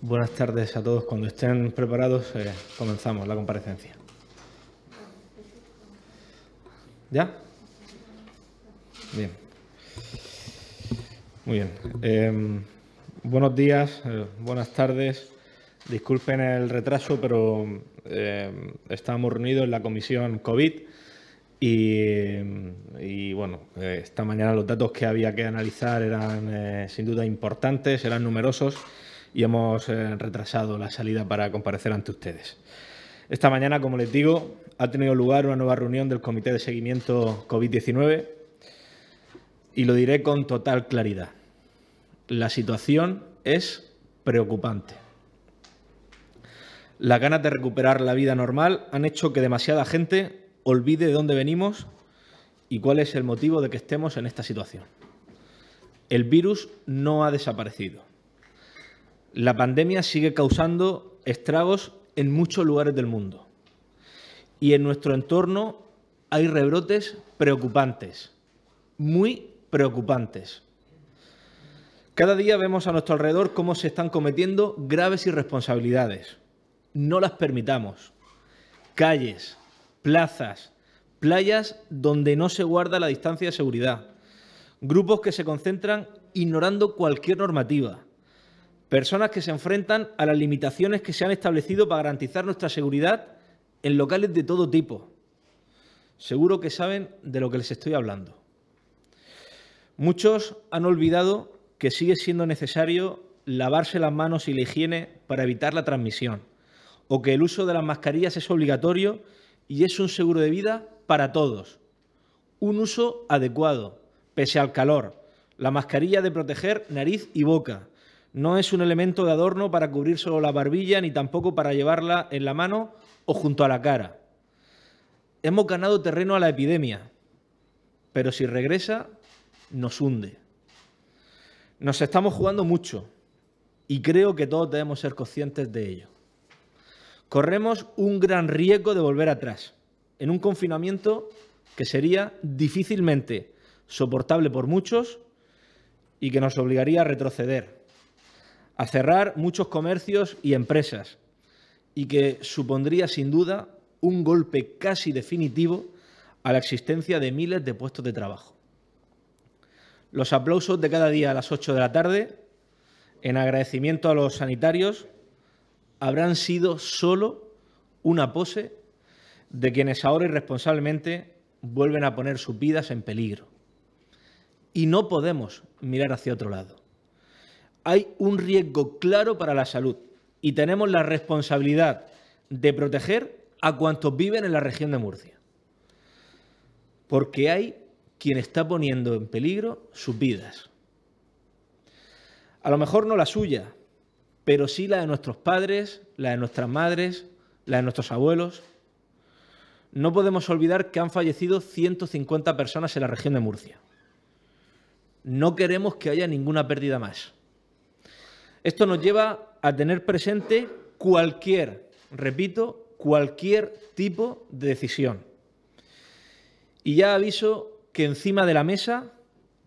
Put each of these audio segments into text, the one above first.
Buenas tardes a todos. Cuando estén preparados, eh, comenzamos la comparecencia. ¿Ya? Bien. Muy bien. Em, buenos días, eh, buenas tardes. Disculpen el retraso, pero em, estábamos reunidos en la comisión COVID y, y bueno, eh, esta mañana los datos que había que analizar eran sin duda importantes, eran numerosos y hemos eh, retrasado la salida para comparecer ante ustedes. Esta mañana, como les digo, ha tenido lugar una nueva reunión del Comité de Seguimiento COVID-19 y lo diré con total claridad. La situación es preocupante. Las ganas de recuperar la vida normal han hecho que demasiada gente olvide de dónde venimos y cuál es el motivo de que estemos en esta situación. El virus no ha desaparecido la pandemia sigue causando estragos en muchos lugares del mundo. Y en nuestro entorno hay rebrotes preocupantes, muy preocupantes. Cada día vemos a nuestro alrededor cómo se están cometiendo graves irresponsabilidades. No las permitamos. Calles, plazas, playas donde no se guarda la distancia de seguridad. Grupos que se concentran ignorando cualquier normativa Personas que se enfrentan a las limitaciones que se han establecido para garantizar nuestra seguridad en locales de todo tipo. Seguro que saben de lo que les estoy hablando. Muchos han olvidado que sigue siendo necesario lavarse las manos y la higiene para evitar la transmisión, o que el uso de las mascarillas es obligatorio y es un seguro de vida para todos. Un uso adecuado, pese al calor, la mascarilla de proteger nariz y boca, no es un elemento de adorno para cubrir solo la barbilla ni tampoco para llevarla en la mano o junto a la cara. Hemos ganado terreno a la epidemia, pero si regresa, nos hunde. Nos estamos jugando mucho y creo que todos debemos ser conscientes de ello. Corremos un gran riesgo de volver atrás en un confinamiento que sería difícilmente soportable por muchos y que nos obligaría a retroceder a cerrar muchos comercios y empresas, y que supondría sin duda un golpe casi definitivo a la existencia de miles de puestos de trabajo. Los aplausos de cada día a las 8 de la tarde, en agradecimiento a los sanitarios, habrán sido solo una pose de quienes ahora irresponsablemente vuelven a poner sus vidas en peligro. Y no podemos mirar hacia otro lado hay un riesgo claro para la salud y tenemos la responsabilidad de proteger a cuantos viven en la región de Murcia. Porque hay quien está poniendo en peligro sus vidas. A lo mejor no la suya, pero sí la de nuestros padres, la de nuestras madres, la de nuestros abuelos. No podemos olvidar que han fallecido 150 personas en la región de Murcia. No queremos que haya ninguna pérdida más. Esto nos lleva a tener presente cualquier, repito, cualquier tipo de decisión. Y ya aviso que encima de la mesa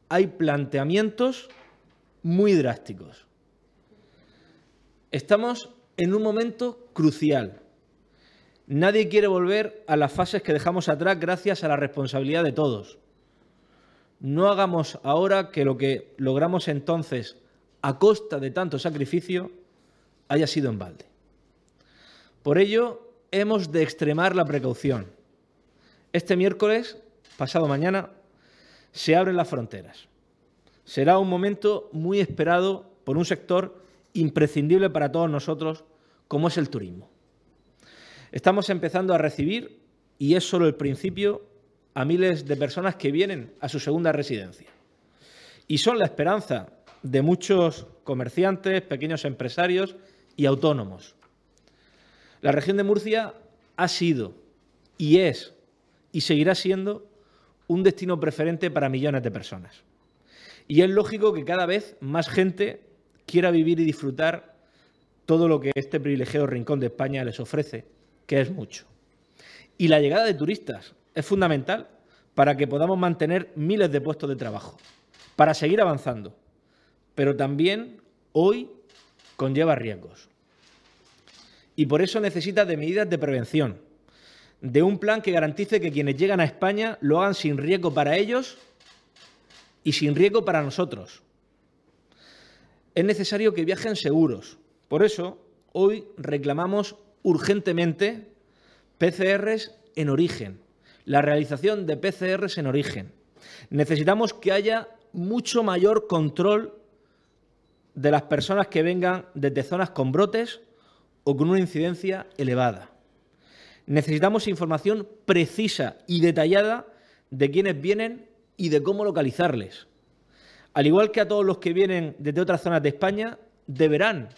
hay planteamientos muy drásticos. Estamos en un momento crucial. Nadie quiere volver a las fases que dejamos atrás gracias a la responsabilidad de todos. No hagamos ahora que lo que logramos entonces a costa de tanto sacrificio haya sido en balde. Por ello, hemos de extremar la precaución. Este miércoles, pasado mañana, se abren las fronteras. Será un momento muy esperado por un sector imprescindible para todos nosotros, como es el turismo. Estamos empezando a recibir, y es solo el principio, a miles de personas que vienen a su segunda residencia. Y son la esperanza de muchos comerciantes, pequeños empresarios y autónomos. La región de Murcia ha sido y es y seguirá siendo un destino preferente para millones de personas. Y es lógico que cada vez más gente quiera vivir y disfrutar todo lo que este privilegiado rincón de España les ofrece, que es mucho. Y la llegada de turistas es fundamental para que podamos mantener miles de puestos de trabajo, para seguir avanzando, pero también hoy conlleva riesgos. Y por eso necesita de medidas de prevención, de un plan que garantice que quienes llegan a España lo hagan sin riesgo para ellos y sin riesgo para nosotros. Es necesario que viajen seguros. Por eso, hoy reclamamos urgentemente PCRs en origen, la realización de PCRs en origen. Necesitamos que haya mucho mayor control de las personas que vengan desde zonas con brotes o con una incidencia elevada. Necesitamos información precisa y detallada de quiénes vienen y de cómo localizarles. Al igual que a todos los que vienen desde otras zonas de España, deberán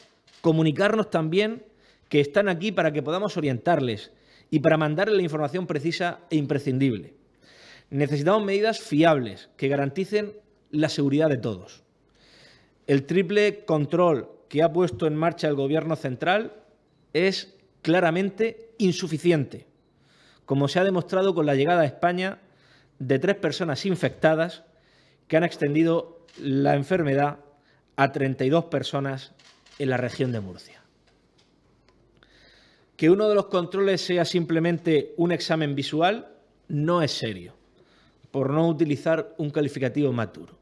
comunicarnos también que están aquí para que podamos orientarles y para mandarles la información precisa e imprescindible. Necesitamos medidas fiables que garanticen la seguridad de todos. El triple control que ha puesto en marcha el gobierno central es claramente insuficiente, como se ha demostrado con la llegada a España de tres personas infectadas que han extendido la enfermedad a 32 personas en la región de Murcia. Que uno de los controles sea simplemente un examen visual no es serio, por no utilizar un calificativo maturo.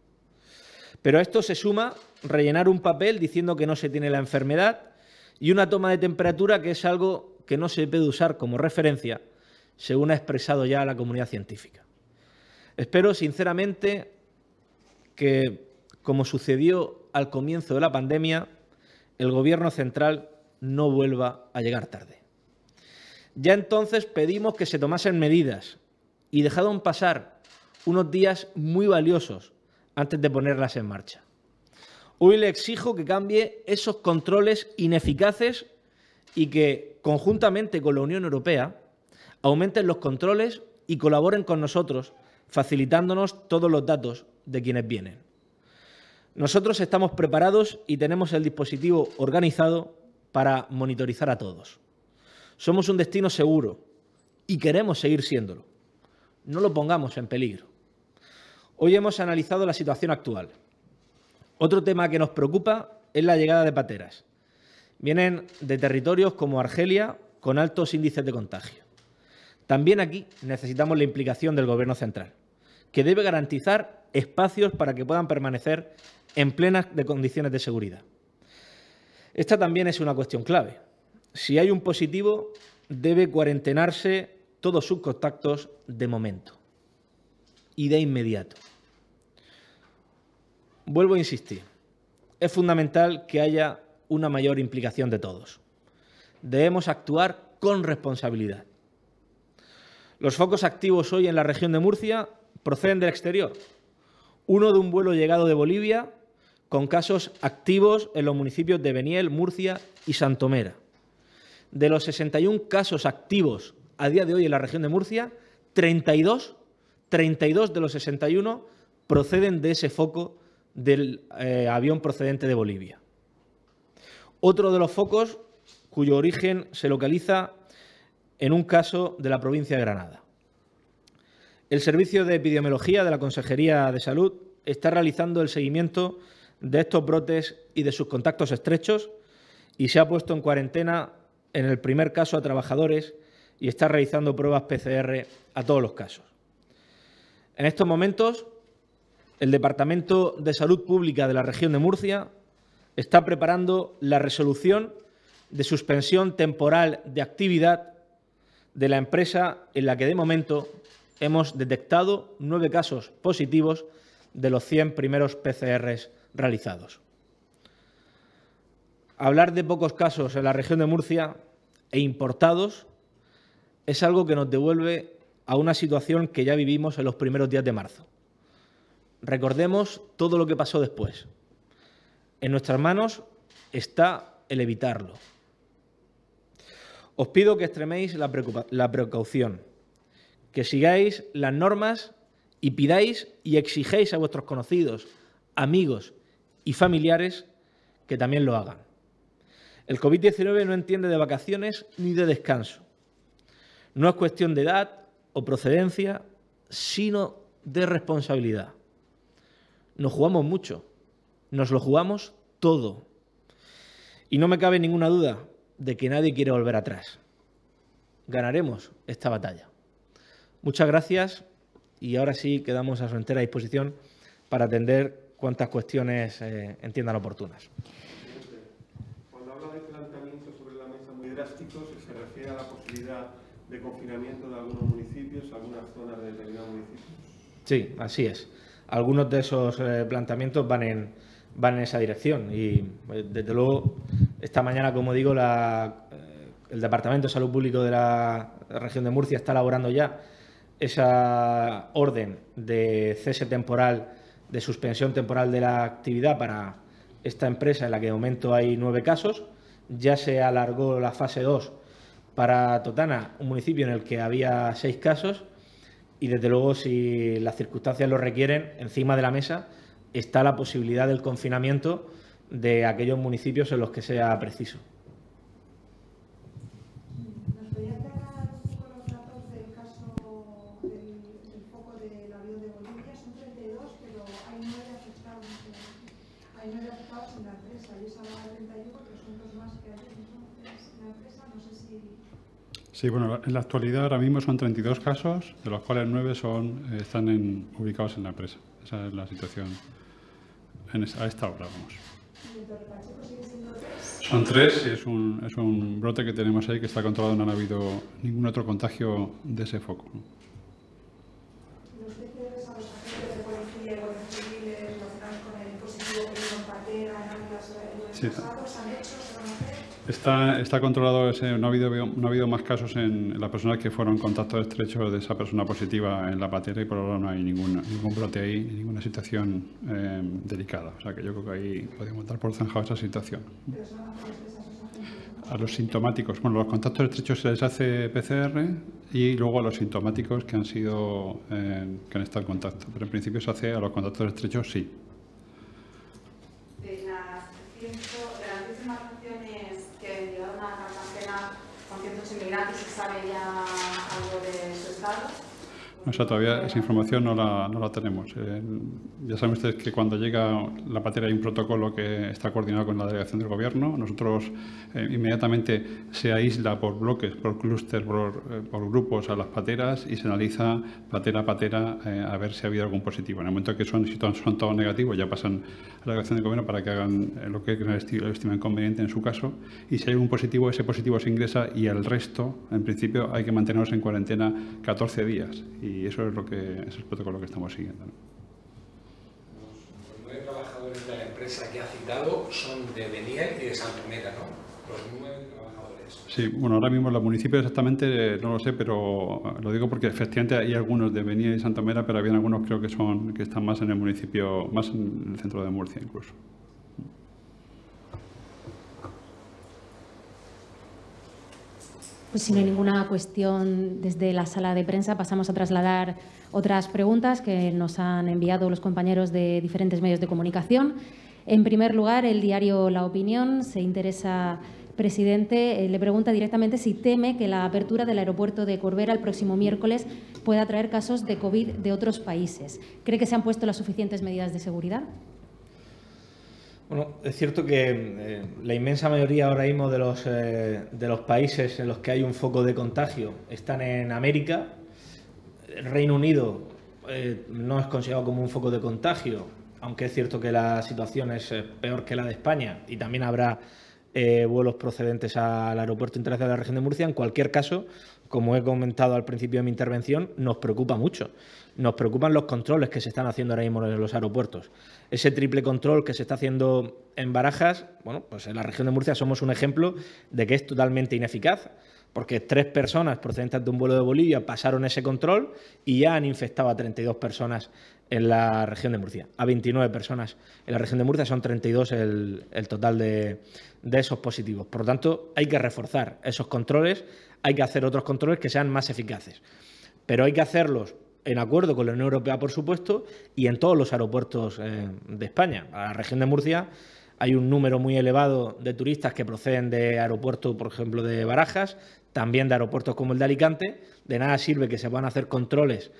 Pero a esto se suma rellenar un papel diciendo que no se tiene la enfermedad y una toma de temperatura que es algo que no se puede usar como referencia, según ha expresado ya la comunidad científica. Espero sinceramente que, como sucedió al comienzo de la pandemia, el Gobierno central no vuelva a llegar tarde. Ya entonces pedimos que se tomasen medidas y dejaron pasar unos días muy valiosos antes de ponerlas en marcha. Hoy le exijo que cambie esos controles ineficaces y que, conjuntamente con la Unión Europea, aumenten los controles y colaboren con nosotros, facilitándonos todos los datos de quienes vienen. Nosotros estamos preparados y tenemos el dispositivo organizado para monitorizar a todos. Somos un destino seguro y queremos seguir siéndolo. No lo pongamos en peligro. Hoy hemos analizado la situación actual otro tema que nos preocupa es la llegada de pateras. Vienen de territorios como Argelia con altos índices de contagio. También aquí necesitamos la implicación del Gobierno central, que debe garantizar espacios para que puedan permanecer en plenas de condiciones de seguridad. Esta también es una cuestión clave. Si hay un positivo, debe cuarentenarse todos sus contactos de momento y de inmediato. Vuelvo a insistir, es fundamental que haya una mayor implicación de todos. Debemos actuar con responsabilidad. Los focos activos hoy en la región de Murcia proceden del exterior. Uno de un vuelo llegado de Bolivia con casos activos en los municipios de Beniel, Murcia y Santomera. De los 61 casos activos a día de hoy en la región de Murcia, 32, 32 de los 61 proceden de ese foco del eh, avión procedente de Bolivia. Otro de los focos cuyo origen se localiza en un caso de la provincia de Granada. El Servicio de Epidemiología de la Consejería de Salud está realizando el seguimiento de estos brotes y de sus contactos estrechos y se ha puesto en cuarentena en el primer caso a trabajadores y está realizando pruebas PCR a todos los casos. En estos momentos el Departamento de Salud Pública de la región de Murcia está preparando la resolución de suspensión temporal de actividad de la empresa en la que de momento hemos detectado nueve casos positivos de los 100 primeros PCRs realizados. Hablar de pocos casos en la región de Murcia e importados es algo que nos devuelve a una situación que ya vivimos en los primeros días de marzo recordemos todo lo que pasó después. En nuestras manos está el evitarlo. Os pido que extreméis la, precaución, que sigáis las normas y pidáis y exigéis a vuestros conocidos, amigos y familiares que también lo hagan. El COVID-19 no entiende de vacaciones ni de descanso. No es cuestión de edad o procedencia, sino de responsabilidad nos jugamos mucho, nos lo jugamos todo. Y no me cabe ninguna duda de que nadie quiere volver atrás. Ganaremos esta batalla. Muchas gracias y ahora sí quedamos a su entera disposición para atender cuantas cuestiones eh, entiendan oportunas. Cuando habla de planteamientos sobre la mesa muy drásticos, se refiere a la posibilidad de confinamiento de algunos municipios, algunas zonas de determinados municipios. Sí, así es algunos de esos eh, planteamientos van en, van en esa dirección. Y eh, desde luego, esta mañana, como digo, eh, el Departamento de Salud Público de la región de Murcia está elaborando ya esa orden de cese temporal, de suspensión temporal de la actividad para esta empresa en la que de momento hay nueve casos. Ya se alargó la fase 2 para Totana, un municipio en el que había seis casos y desde luego si las circunstancias lo requieren, encima de la mesa está la posibilidad del confinamiento de aquellos municipios en los que sea preciso. Sí, bueno, en la actualidad ahora mismo son 32 casos, de los cuales 9 eh, están ubicados en la empresa. Esa es la situación a esta hora, vamos. Son tres, es un, es un brote que tenemos ahí que está controlado, no ha habido ningún otro contagio de ese foco. ¿no? Sí, Está, controlado, no, ha habido, más casos en las personas que fueron contacto estrechos de esa persona positiva en la patera y por ahora no hay ningún brote ahí, ninguna situación eh, delicada. O sea que yo creo que ahí podemos dar por zanjado esa situación. A los sintomáticos, bueno, los contactos estrechos se les hace PCR y luego a los sintomáticos que han sido, eh, que han estado en contacto. Pero en principio se hace a los contactos estrechos sí. O sea, todavía esa información no la, tenemos. Eh, ya saben ustedes que cuando llega la patera hay un protocolo que está coordinado con la delegación del gobierno. Nosotros eh, inmediatamente se aísla por bloques, por clúster, eh, por, grupos a las pateras y se analiza patera a patera a ver si ha habido algún positivo. En el momento que son, todos negativos, ya pasan a la delegación del gobierno para que hagan lo que estimen conveniente en su caso. Y si hay algún positivo, ese positivo se ingresa y el resto, en principio, hay que mantenerlos en cuarentena 14 días. Y y eso es lo que es el protocolo que estamos siguiendo. Los nueve trabajadores de la empresa que ha citado son de Beniel y de Santomera, ¿no? Los nueve trabajadores. Sí, bueno, ahora mismo los municipios exactamente eh, no lo sé, pero eh, lo digo porque efectivamente hay algunos de Beniel y Santomera, pero había algunos creo que son que están más en el municipio, más en el centro de Murcia incluso. Pues si no hay ninguna cuestión desde la sala de prensa, pasamos a trasladar otras preguntas que nos han enviado los compañeros de diferentes medios de comunicación. En primer lugar, el diario La Opinión se interesa, presidente, eh, le pregunta directamente si teme que la apertura del aeropuerto de Corbera el próximo miércoles pueda traer casos de COVID de otros países. ¿Cree que se han puesto las suficientes medidas de seguridad? Bueno, es cierto que eh, la inmensa mayoría ahora mismo de los, eh, de los países en los que hay un foco de contagio están en América. El Reino Unido eh, no es considerado como un foco de contagio, aunque es cierto que la situación es peor que la de España y también habrá eh, vuelos procedentes al Aeropuerto Internacional de la Región de Murcia. En cualquier caso, como he comentado al principio de mi intervención, nos preocupa mucho. Nos preocupan los controles que se están haciendo ahora mismo en los aeropuertos. Ese triple control que se está haciendo en Barajas, bueno, pues en la Región de Murcia somos un ejemplo de que es totalmente ineficaz porque tres personas procedentes de un vuelo de Bolivia pasaron ese control y ya han infectado a 32 personas en la región de Murcia, a 29 personas en la región de Murcia, son 32 el, total de, esos positivos. Por lo tanto, hay que reforzar esos controles, hay que hacer otros controles que sean más eficaces, pero hay que hacerlos en acuerdo con la Unión Europea, por supuesto, y en todos los aeropuertos eh, de España. A la región de Murcia hay un número muy elevado de turistas que proceden de aeropuertos, por ejemplo, de Barajas, también de aeropuertos como el de Alicante. De nada sirve que se puedan hacer controles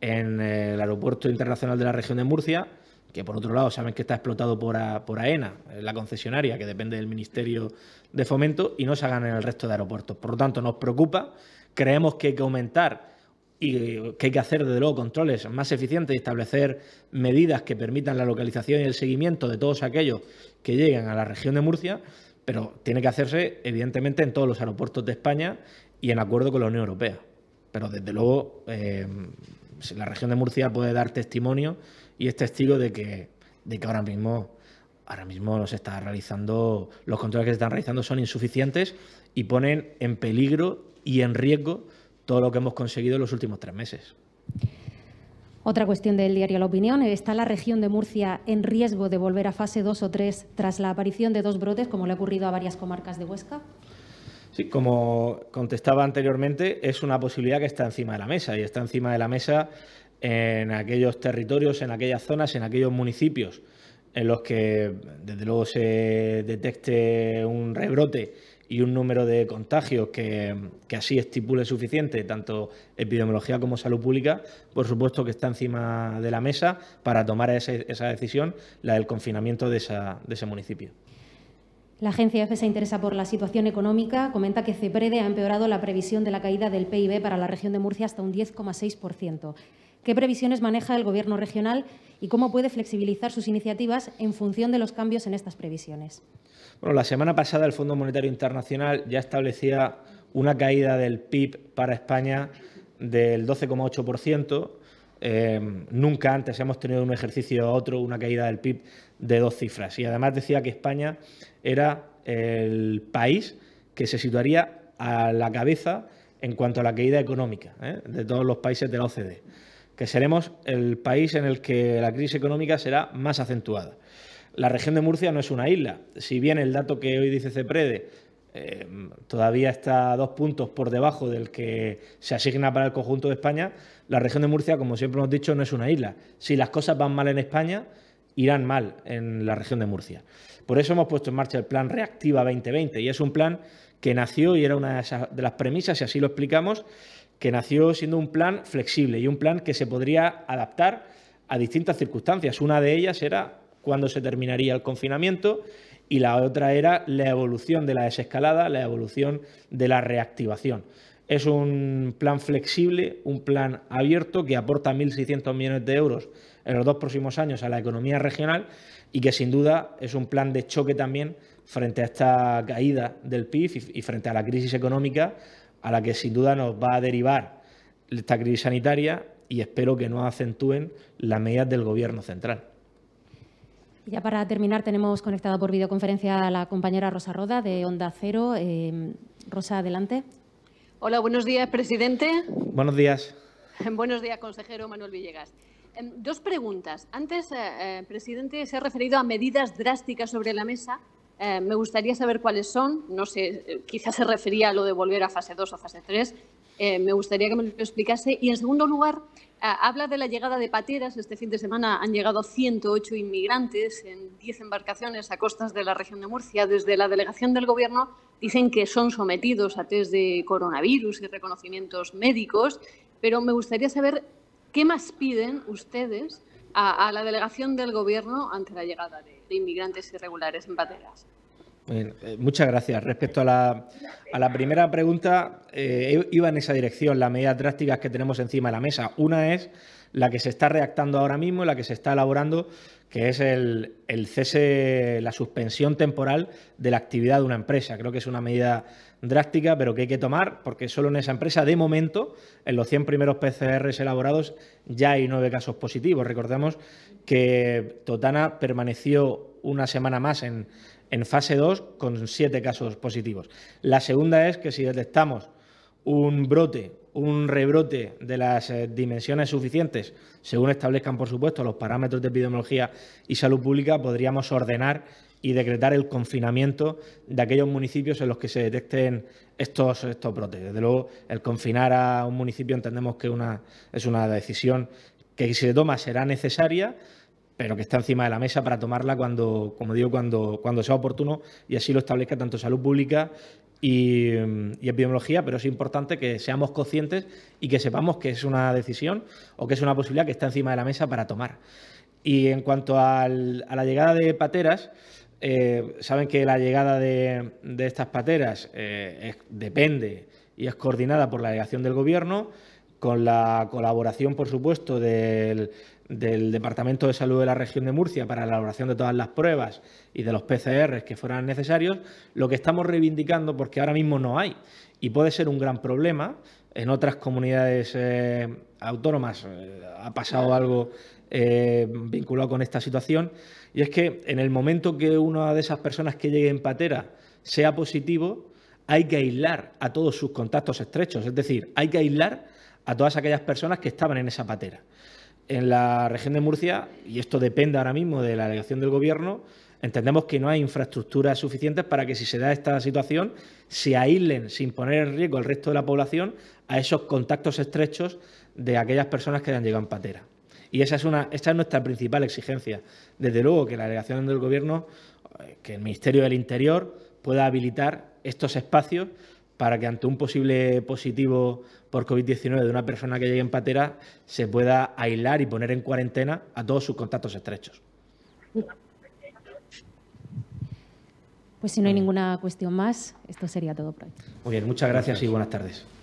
en eh, el aeropuerto internacional de la región de Murcia, que por otro lado saben que está explotado por, por AENA, e la concesionaria que depende del Ministerio de Fomento, y no se hagan en el resto de aeropuertos. Por lo tanto, nos preocupa, creemos que hay que aumentar y que hay que hacer, desde luego, controles más eficientes y establecer medidas que permitan la localización y el seguimiento de todos aquellos que lleguen a la región de Murcia, pero tiene que hacerse, evidentemente, en todos los aeropuertos de España y en acuerdo con la Unión Europea. Pero desde luego, eh, la región de Murcia puede dar testimonio y es testigo de que, de que ahora mismo ahora mismo está realizando, los controles que se están realizando son insuficientes y ponen en peligro y en riesgo todo lo que hemos conseguido en los últimos tres meses. Otra cuestión del diario La Opinión, está la región de Murcia en riesgo de volver a fase 2 o 3 tras la aparición de dos brotes, como le ha ocurrido a varias comarcas de Huesca. Sí, como contestaba anteriormente, es una posibilidad que está encima de la mesa y está encima de la mesa en aquellos territorios, en aquellas zonas, en aquellos municipios en los que desde luego se detecte un rebrote y un número de contagios que, así estipule suficiente, tanto epidemiología como salud pública, por supuesto que está encima de la mesa para tomar esa decisión, la del confinamiento de, de ese municipio. La agencia EFE se interesa por la situación económica. Comenta que CEPREDE ha empeorado la previsión de la caída del PIB para la región de Murcia hasta un 10,6%. ¿Qué previsiones maneja el Gobierno regional y cómo puede flexibilizar sus iniciativas en función de los cambios en estas previsiones? Bueno, la semana pasada el Fondo Monetario Internacional ya establecía una caída del PIB para España del 12,8%. Eh, nunca antes hemos tenido un ejercicio a otro una caída del PIB de dos cifras. Y además decía que España era el país que se situaría a la cabeza en cuanto a la caída económica ¿eh? de todos los países de la OCDE, que seremos el país en el que la crisis económica será más acentuada. La región de Murcia no es una isla. Si bien el dato que hoy dice CEPREDE eh, todavía está dos puntos por debajo del que se asigna para el conjunto de España, la región de Murcia, como siempre hemos dicho, no es una isla. Si las cosas van mal en España, irán mal en la región de Murcia. Por eso hemos puesto en marcha el plan Reactiva 2020 y es un plan que nació y era una de las premisas, y así lo explicamos, que nació siendo un plan flexible y un plan que se podría adaptar a distintas circunstancias. Una de ellas era cuándo se terminaría el confinamiento y la otra era la evolución de la desescalada, la evolución de la reactivación. Es un plan flexible, un plan abierto que aporta 1.600 millones de euros en los dos próximos años a la economía regional y que sin duda es un plan de choque también frente a esta caída del PIB y frente a la crisis económica a la que sin duda nos va a derivar esta crisis sanitaria y espero que no acentúen las medidas del gobierno central ya para terminar, tenemos conectada por videoconferencia a la compañera Rosa Roda de Onda Cero. Eh, Rosa, adelante. Hola, buenos días, presidente. Buenos días. Buenos días, consejero Manuel Villegas. Em, dos preguntas. Antes, eh, eh, presidente, se ha referido a medidas drásticas sobre la mesa. me gustaría saber cuáles son. No sé, quizás se refería a lo de volver a fase 2 o fase 3. me gustaría que me lo explicase. Y, en segundo lugar, Ah, habla de la llegada de pateras. Este fin de semana han llegado 108 inmigrantes en 10 embarcaciones a costas de la región de Murcia. Desde la delegación del Gobierno dicen que son sometidos a test de coronavirus y reconocimientos médicos, pero me gustaría saber qué más piden ustedes a, la delegación del Gobierno ante la llegada de inmigrantes irregulares en pateras. Eh, eh, muchas gracias. Respecto a la, primera pregunta, eh, iba en esa dirección, las medidas drásticas que tenemos encima de la mesa. Una es la que se está redactando ahora mismo, la que se está elaborando, que es el, el, cese, la suspensión temporal de la actividad de una empresa. Creo que es una medida drástica, pero que hay que tomar, porque solo en esa empresa, de momento, en los 100 primeros PCRs elaborados, ya hay nueve casos positivos. Recordemos que Totana permaneció una semana más en, en fase 2 con siete casos positivos. La segunda es que si detectamos un brote, un rebrote de las eh, dimensiones suficientes, según establezcan, por supuesto, los parámetros de epidemiología y salud pública, podríamos ordenar y decretar el confinamiento de aquellos municipios en los que se detecten estos, estos brotes. Desde luego, el confinar a un municipio entendemos que es una decisión que si se toma será necesaria, pero que está encima de la mesa para tomarla cuando, como digo, cuando, cuando sea oportuno y así lo establezca tanto salud pública y, epidemiología, pero es importante que seamos conscientes y que sepamos que es una decisión o que es una posibilidad que está encima de la mesa para tomar. Y en cuanto a la llegada de pateras, eh, saben que la llegada de, estas pateras eh, depende y es coordinada por la delegación del Gobierno, con la colaboración, por supuesto, del del Departamento de Salud de la Región de Murcia para la elaboración de todas las pruebas y de los PCR que fueran necesarios, lo que estamos reivindicando, porque ahora mismo no hay, y puede ser un gran problema, en otras comunidades eh, autónomas eh, ha pasado algo eh, vinculado con esta situación, y es que en el momento que una de esas personas que llegue en patera sea positivo, hay que aislar a todos sus contactos estrechos, es decir, hay que aislar a todas aquellas personas que estaban en esa patera en la región de Murcia, y esto depende ahora mismo de la delegación del gobierno, entendemos que no hay infraestructuras suficientes para que si se da esta situación se aíslen sin poner en riesgo al resto de la población a esos contactos estrechos de aquellas personas que han llegado en patera. Y esa es, una, esa es nuestra principal exigencia. Desde luego que la delegación del Gobierno, eh, que el Ministerio del Interior pueda habilitar estos espacios para que ante un posible positivo por COVID-19 de una persona que llegue en patera se pueda aislar y poner en cuarentena a todos sus contactos estrechos. Pues si no hay ninguna cuestión más, esto sería todo por hoy. Muy bien, muchas gracias y buenas tardes.